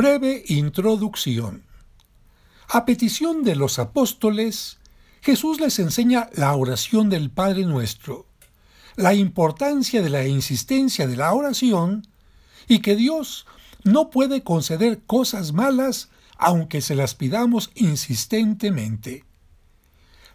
Breve introducción. A petición de los apóstoles, Jesús les enseña la oración del Padre Nuestro, la importancia de la insistencia de la oración y que Dios no puede conceder cosas malas aunque se las pidamos insistentemente.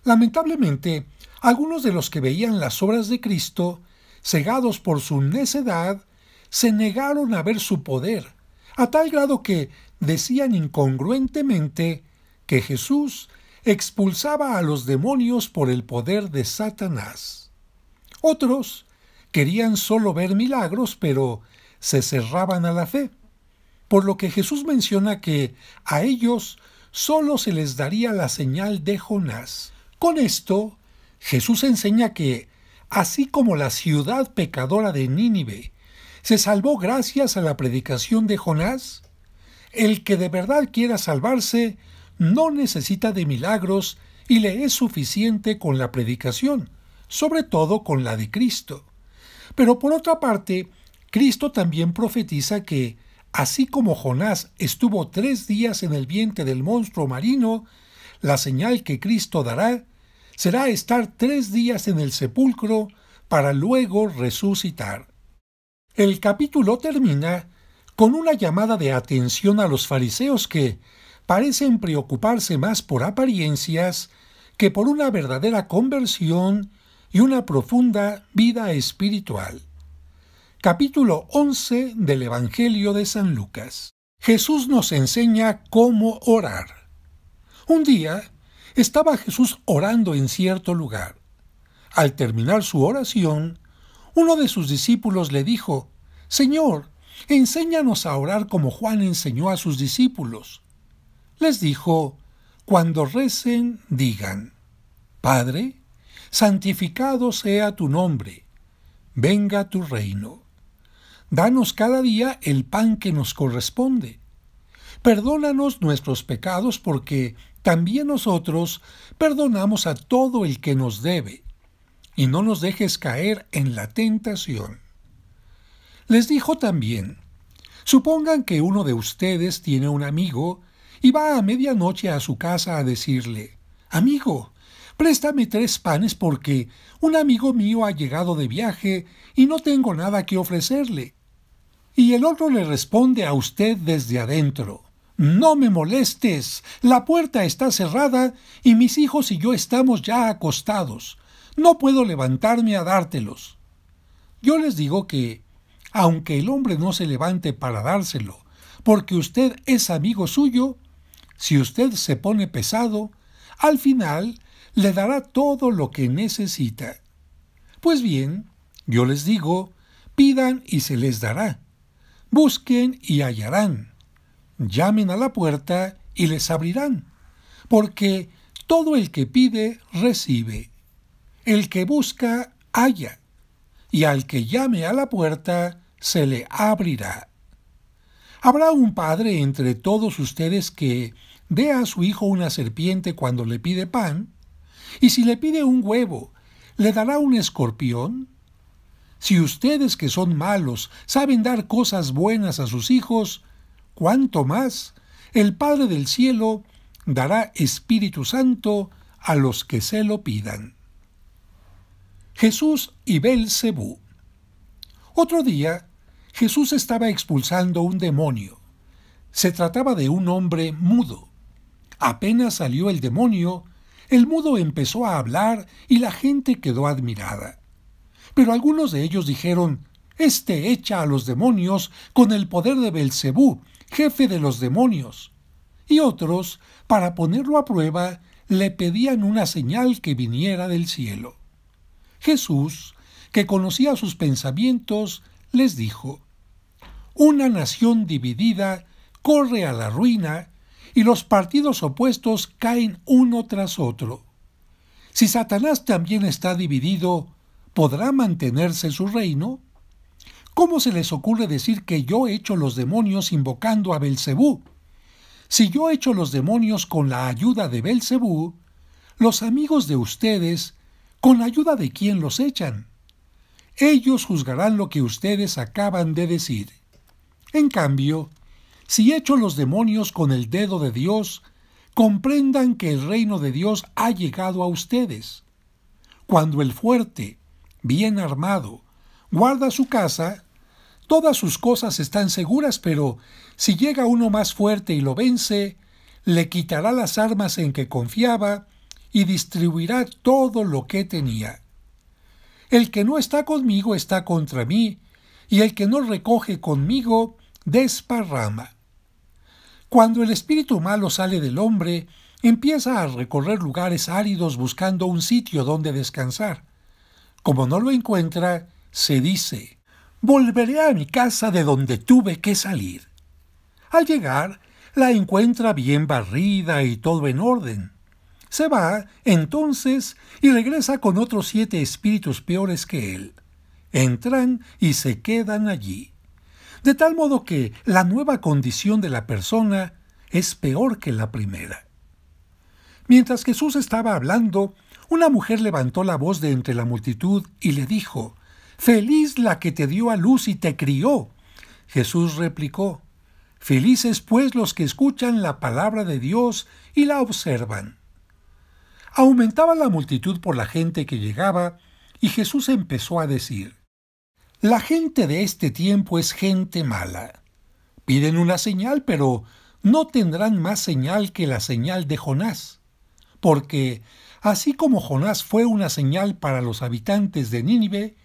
Lamentablemente, algunos de los que veían las obras de Cristo, cegados por su necedad, se negaron a ver su poder a tal grado que decían incongruentemente que Jesús expulsaba a los demonios por el poder de Satanás. Otros querían solo ver milagros, pero se cerraban a la fe, por lo que Jesús menciona que a ellos solo se les daría la señal de Jonás. Con esto, Jesús enseña que, así como la ciudad pecadora de Nínive ¿Se salvó gracias a la predicación de Jonás? El que de verdad quiera salvarse no necesita de milagros y le es suficiente con la predicación, sobre todo con la de Cristo. Pero por otra parte, Cristo también profetiza que, así como Jonás estuvo tres días en el vientre del monstruo marino, la señal que Cristo dará será estar tres días en el sepulcro para luego resucitar. El capítulo termina con una llamada de atención a los fariseos que parecen preocuparse más por apariencias que por una verdadera conversión y una profunda vida espiritual. Capítulo 11 del Evangelio de San Lucas. Jesús nos enseña cómo orar. Un día estaba Jesús orando en cierto lugar. Al terminar su oración, uno de sus discípulos le dijo, Señor, enséñanos a orar como Juan enseñó a sus discípulos. Les dijo, Cuando recen, digan, Padre, santificado sea tu nombre, venga tu reino. Danos cada día el pan que nos corresponde. Perdónanos nuestros pecados porque también nosotros perdonamos a todo el que nos debe y no nos dejes caer en la tentación. Les dijo también, supongan que uno de ustedes tiene un amigo y va a medianoche a su casa a decirle, amigo, préstame tres panes porque un amigo mío ha llegado de viaje y no tengo nada que ofrecerle. Y el otro le responde a usted desde adentro, no me molestes, la puerta está cerrada y mis hijos y yo estamos ya acostados no puedo levantarme a dártelos. Yo les digo que, aunque el hombre no se levante para dárselo, porque usted es amigo suyo, si usted se pone pesado, al final le dará todo lo que necesita. Pues bien, yo les digo, pidan y se les dará. Busquen y hallarán. Llamen a la puerta y les abrirán, porque todo el que pide recibe el que busca, halla, y al que llame a la puerta, se le abrirá. Habrá un padre entre todos ustedes que dé a su hijo una serpiente cuando le pide pan, y si le pide un huevo, ¿le dará un escorpión? Si ustedes que son malos saben dar cosas buenas a sus hijos, ¿cuánto más el Padre del Cielo dará Espíritu Santo a los que se lo pidan? Jesús y Belcebú. Otro día, Jesús estaba expulsando un demonio. Se trataba de un hombre mudo. Apenas salió el demonio, el mudo empezó a hablar y la gente quedó admirada. Pero algunos de ellos dijeron: Este echa a los demonios con el poder de Belcebú, jefe de los demonios. Y otros, para ponerlo a prueba, le pedían una señal que viniera del cielo. Jesús, que conocía sus pensamientos, les dijo, Una nación dividida corre a la ruina y los partidos opuestos caen uno tras otro. Si Satanás también está dividido, ¿podrá mantenerse su reino? ¿Cómo se les ocurre decir que yo echo los demonios invocando a Belcebú? Si yo echo los demonios con la ayuda de Belcebú, los amigos de ustedes con la ayuda de quien los echan. Ellos juzgarán lo que ustedes acaban de decir. En cambio, si echo los demonios con el dedo de Dios, comprendan que el reino de Dios ha llegado a ustedes. Cuando el fuerte, bien armado, guarda su casa, todas sus cosas están seguras, pero si llega uno más fuerte y lo vence, le quitará las armas en que confiaba y distribuirá todo lo que tenía. El que no está conmigo está contra mí, y el que no recoge conmigo desparrama. Cuando el espíritu malo sale del hombre, empieza a recorrer lugares áridos buscando un sitio donde descansar. Como no lo encuentra, se dice, volveré a mi casa de donde tuve que salir. Al llegar, la encuentra bien barrida y todo en orden. Se va, entonces, y regresa con otros siete espíritus peores que él. Entran y se quedan allí. De tal modo que la nueva condición de la persona es peor que la primera. Mientras Jesús estaba hablando, una mujer levantó la voz de entre la multitud y le dijo, Feliz la que te dio a luz y te crió. Jesús replicó, Felices pues los que escuchan la palabra de Dios y la observan. Aumentaba la multitud por la gente que llegaba, y Jesús empezó a decir, La gente de este tiempo es gente mala. Piden una señal, pero no tendrán más señal que la señal de Jonás, porque así como Jonás fue una señal para los habitantes de Nínive,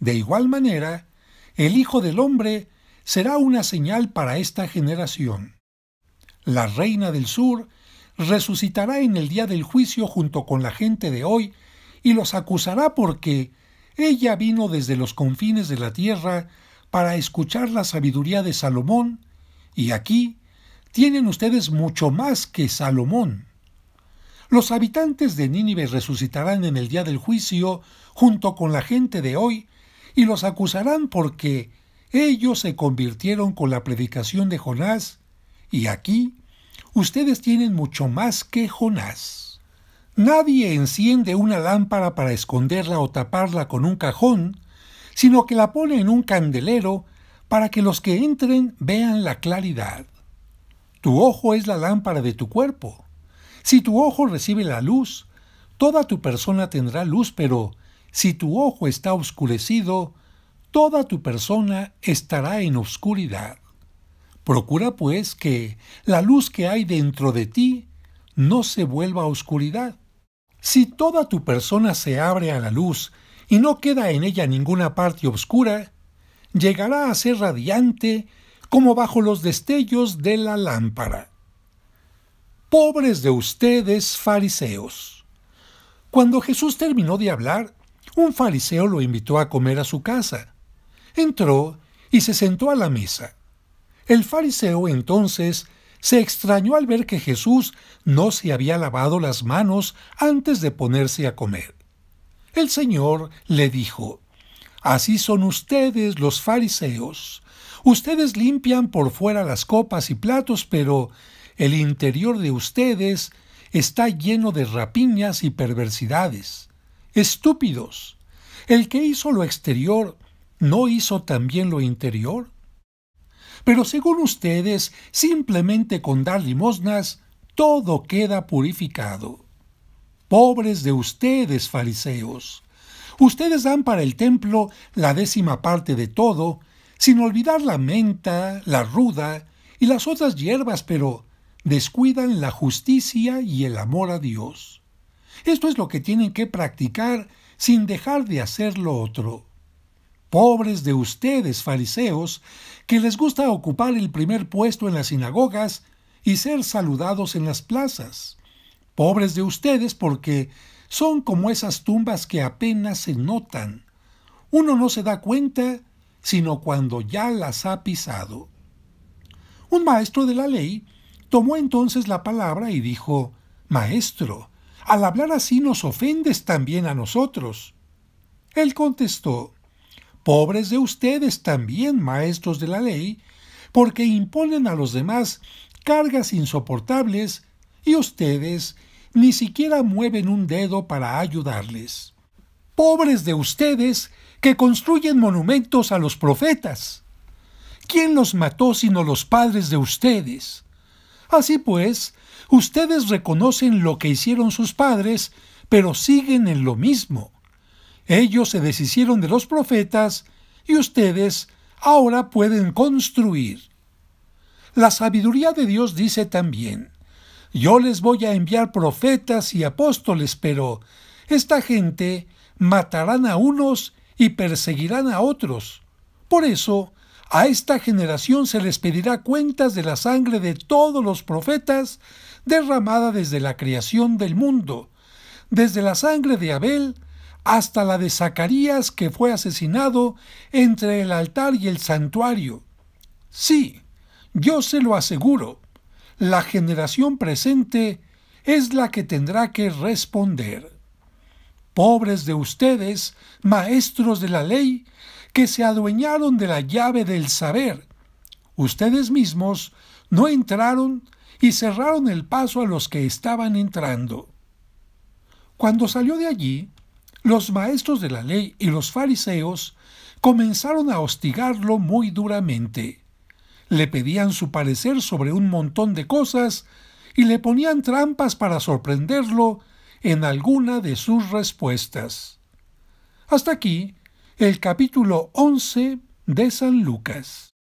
de igual manera, el Hijo del Hombre será una señal para esta generación. La reina del sur resucitará en el día del juicio junto con la gente de hoy y los acusará porque ella vino desde los confines de la tierra para escuchar la sabiduría de Salomón, y aquí tienen ustedes mucho más que Salomón. Los habitantes de Nínive resucitarán en el día del juicio junto con la gente de hoy y los acusarán porque ellos se convirtieron con la predicación de Jonás, y aquí ustedes tienen mucho más que Jonás. Nadie enciende una lámpara para esconderla o taparla con un cajón, sino que la pone en un candelero para que los que entren vean la claridad. Tu ojo es la lámpara de tu cuerpo. Si tu ojo recibe la luz, toda tu persona tendrá luz, pero si tu ojo está oscurecido, toda tu persona estará en oscuridad. Procura, pues, que la luz que hay dentro de ti no se vuelva oscuridad. Si toda tu persona se abre a la luz y no queda en ella ninguna parte oscura, llegará a ser radiante como bajo los destellos de la lámpara. Pobres de ustedes, fariseos. Cuando Jesús terminó de hablar, un fariseo lo invitó a comer a su casa. Entró y se sentó a la mesa. El fariseo entonces se extrañó al ver que Jesús no se había lavado las manos antes de ponerse a comer. El Señor le dijo, Así son ustedes los fariseos. Ustedes limpian por fuera las copas y platos, pero el interior de ustedes está lleno de rapiñas y perversidades. Estúpidos. El que hizo lo exterior, ¿no hizo también lo interior? Pero según ustedes, simplemente con dar limosnas, todo queda purificado. Pobres de ustedes, fariseos. Ustedes dan para el templo la décima parte de todo, sin olvidar la menta, la ruda y las otras hierbas, pero descuidan la justicia y el amor a Dios. Esto es lo que tienen que practicar sin dejar de hacer lo otro. Pobres de ustedes, fariseos, que les gusta ocupar el primer puesto en las sinagogas y ser saludados en las plazas. Pobres de ustedes porque son como esas tumbas que apenas se notan. Uno no se da cuenta sino cuando ya las ha pisado. Un maestro de la ley tomó entonces la palabra y dijo, Maestro, al hablar así nos ofendes también a nosotros. Él contestó, pobres de ustedes también, maestros de la ley, porque imponen a los demás cargas insoportables y ustedes ni siquiera mueven un dedo para ayudarles. Pobres de ustedes que construyen monumentos a los profetas. ¿Quién los mató sino los padres de ustedes? Así pues, ustedes reconocen lo que hicieron sus padres, pero siguen en lo mismo. Ellos se deshicieron de los profetas y ustedes ahora pueden construir. La sabiduría de Dios dice también, yo les voy a enviar profetas y apóstoles, pero esta gente matarán a unos y perseguirán a otros. Por eso, a esta generación se les pedirá cuentas de la sangre de todos los profetas derramada desde la creación del mundo, desde la sangre de Abel hasta la de Zacarías que fue asesinado entre el altar y el santuario. Sí, yo se lo aseguro, la generación presente es la que tendrá que responder. Pobres de ustedes, maestros de la ley, que se adueñaron de la llave del saber. Ustedes mismos no entraron y cerraron el paso a los que estaban entrando. Cuando salió de allí, los maestros de la ley y los fariseos comenzaron a hostigarlo muy duramente. Le pedían su parecer sobre un montón de cosas y le ponían trampas para sorprenderlo en alguna de sus respuestas. Hasta aquí el capítulo 11 de San Lucas.